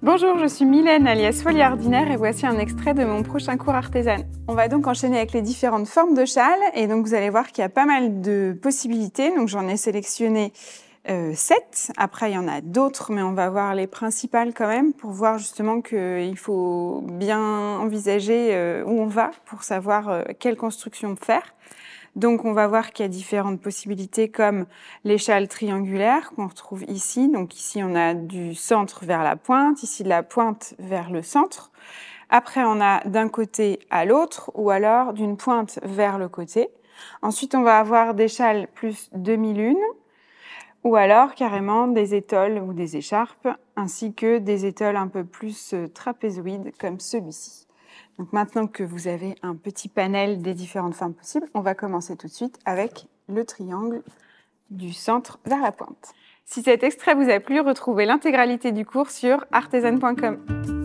Bonjour, je suis Mylène alias Folie Ordinaire et voici un extrait de mon prochain cours artisan. On va donc enchaîner avec les différentes formes de châles, et donc vous allez voir qu'il y a pas mal de possibilités. Donc j'en ai sélectionné euh, sept. Après, il y en a d'autres, mais on va voir les principales quand même pour voir justement qu'il euh, faut bien envisager euh, où on va pour savoir euh, quelle construction faire. Donc, on va voir qu'il y a différentes possibilités comme l'échelle triangulaire qu'on retrouve ici. Donc, ici, on a du centre vers la pointe, ici de la pointe vers le centre. Après, on a d'un côté à l'autre ou alors d'une pointe vers le côté. Ensuite, on va avoir des d'échelle plus demi-lune ou alors carrément des étoles ou des écharpes, ainsi que des étoiles un peu plus euh, trapézoïdes comme celui-ci. Donc maintenant que vous avez un petit panel des différentes formes possibles, on va commencer tout de suite avec le triangle du centre vers la pointe. Si cet extrait vous a plu, retrouvez l'intégralité du cours sur artesan.com.